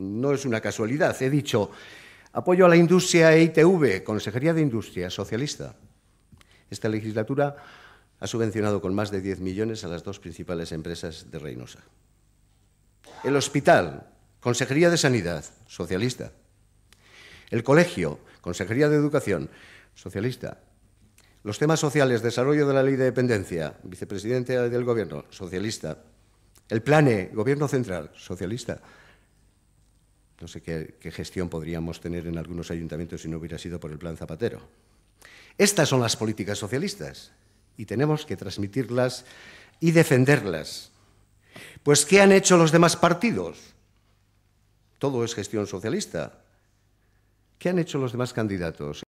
no es una casualidad. He dicho apoyo a la industria e ITV, Consejería de Industria Socialista. Esta legislatura ha subvencionado con más de 10 millones a las dos principales empresas de Reynosa. El hospital, Consejería de Sanidad, socialista. El colegio, Consejería de Educación, socialista. Los temas sociales, desarrollo de la ley de dependencia, vicepresidente del Gobierno, socialista. El plane, Gobierno Central, socialista. No sé qué, gestión podríamos tener en algunos ayuntamientos si no hubiera sido por el plan Zapatero. Estas son las políticas socialistas y tenemos que transmitirlas y defenderlas. Pues, ¿qué han hecho los demás partidos? Todo es gestión socialista. ¿Qué han hecho los demás candidatos?